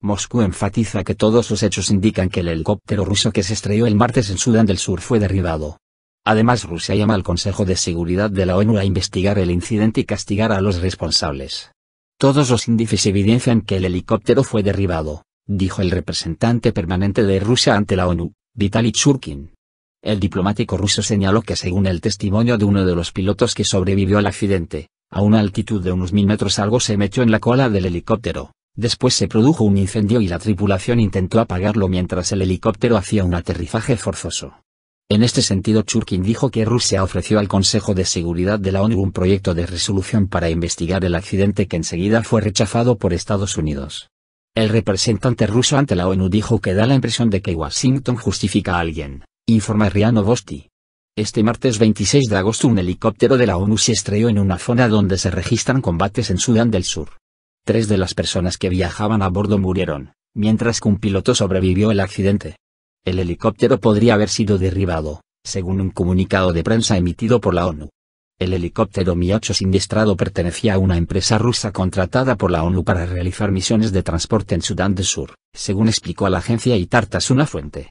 Moscú enfatiza que todos los hechos indican que el helicóptero ruso que se estrelló el martes en Sudán del Sur fue derribado. Además Rusia llama al Consejo de Seguridad de la ONU a investigar el incidente y castigar a los responsables. Todos los índices evidencian que el helicóptero fue derribado, dijo el representante permanente de Rusia ante la ONU, Vitaly Churkin. El diplomático ruso señaló que según el testimonio de uno de los pilotos que sobrevivió al accidente, a una altitud de unos mil metros algo se metió en la cola del helicóptero. Después se produjo un incendio y la tripulación intentó apagarlo mientras el helicóptero hacía un aterrizaje forzoso. En este sentido Churkin dijo que Rusia ofreció al Consejo de Seguridad de la ONU un proyecto de resolución para investigar el accidente que enseguida fue rechazado por Estados Unidos. El representante ruso ante la ONU dijo que da la impresión de que Washington justifica a alguien, informa Riano Bosti. Este martes 26 de agosto un helicóptero de la ONU se estrelló en una zona donde se registran combates en Sudán del Sur. Tres de las personas que viajaban a bordo murieron, mientras que un piloto sobrevivió el accidente. El helicóptero podría haber sido derribado, según un comunicado de prensa emitido por la ONU. El helicóptero Mi-8 siniestrado pertenecía a una empresa rusa contratada por la ONU para realizar misiones de transporte en Sudán del Sur, según explicó a la agencia ITARTAS una fuente.